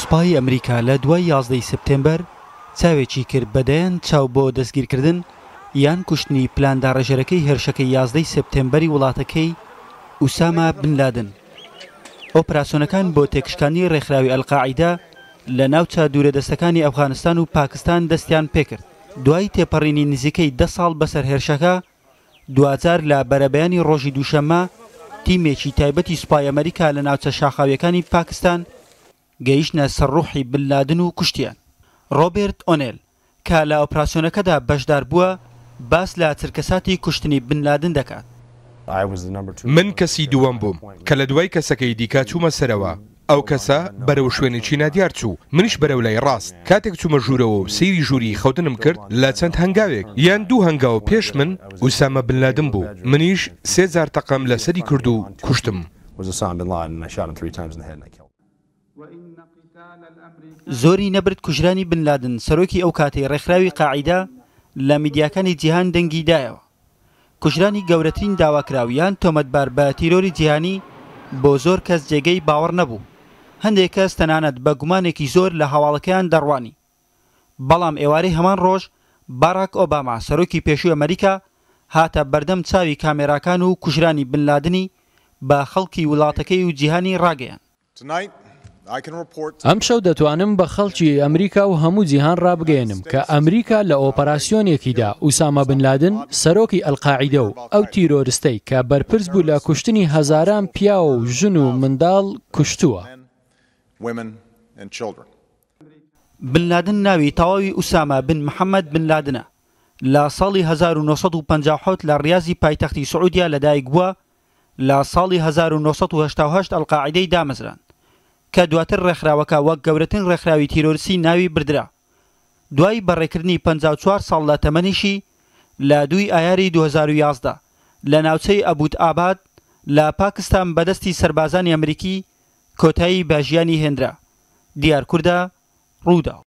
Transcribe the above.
سوپای ئەمریکا لە دوای 11 سپتمبر چاوێکی کرد بەدەیان چاو بۆ دەستگیرکردن یان کوشتنی پلاندا ڕێژەرەکەی هێرشەکەی 11 سپتمبری وڵاتەکەی ئوساما بنلادن ئۆپراسۆنەکان بۆ تێکشکانی ڕێکخراوی ئەلقاعیدا لە ناوچە دوورەدەستەکانی ئەفغانستان و پاکستان دەستیان پێکرد دوای تێپەڕینی نزیکەی ده ساڵ بەسەر هێرشەکە دوزار لە بەرەبەیانی ڕۆژی دووشەمە تیمێکی تایبەتی سوپای ئەمریکا لە ناوچە شاخاویەکانی پاکستان گەیشتە سەرڕوحی بلادن و کوشتیان ڕۆبرت ئۆنێل کە لە ئۆپراسسیۆنەکەدا بەشدار بووە باس لە چرکەساتی کوشتنی بنلادن دەکات من کەسی دووەم بووم کە لە دوای کەسەکەی دیکە چوومە سەرەوە ئەو کەسە بەرەو شوێنی چی نادیار چوو منیش بەرەو لای ڕاست کاتێک چوومە ژوورەوە و سەیری ژووری خەوتنم کرد لە چەند هەنگاوێک یان دوو هەنگاو پێش من وسامە بنلادم بوو منیش سێزار تەقەم لەسەری کرد و کوشتم. was a sign bin Laden and I shot him three times in the head and I killed him. زۆری نەبرد کوژرانی بنلادن سەرۆکی ئەو کاتەی ڕێکخراوی قاعیدا لە میدیاکانی جیهان دەنگیدایەوە کوژرانی گەورەترین داواکراویان تۆمەتبار بە تیرۆری جیهانی بۆ زۆر کەس جێگەی باوەڕ نەبوو هەندێک کەس تەنانەت بە گومانێکی زۆر لە هەواڵەکەیان دەڕوانی بەڵام ئێوارەی هەمان ڕۆژ باراک ئۆباما سەرۆکی پێشوو ئەمریکا هاتە بەردەم چاوی کامێراکان و کوژرانی بنلادنی بە خەڵکی وڵاتەکەی و جیهانی ڕاگەیان. ئەم شەو دەتوانم بە خەڵکی ئەمریکا و هەموو جیهان ڕابگەێنم کە ئەمریکا لە ئۆپەراسیۆنێکیدا ئوسامە بنلادن سەرۆکی ئەلقاعیدە و ئەو تیرۆرستەی کە بەرپرس بوو لە کوشتنی هەزاران پیاوە و ژن و منداڵ کوشتووە. بنلادن ناوی تەواوی ئوسامە بن محەممەد بنلادنە لە ساڵی 1950 لە ڕاضی پایتەختی سعودیا لەدایک بووە لە ساڵی 1970 ئەلقاعدەی دامەزران کە دواتر ڕێکخراوەکە وەک گەورەترین ڕێکخراوی تیرۆریسی ناوی بردرا دوای بەڕێکردنی 54 ساڵ لە تەمەنیشی لە دوی ئایاری 2011دا لە ناوچەی ئەبوت ئاباد لە پاکستان بەدەستی سربازانی ئەمریکی کۆتایی بەژیانی هێنرا دیارکووردا ڕوودا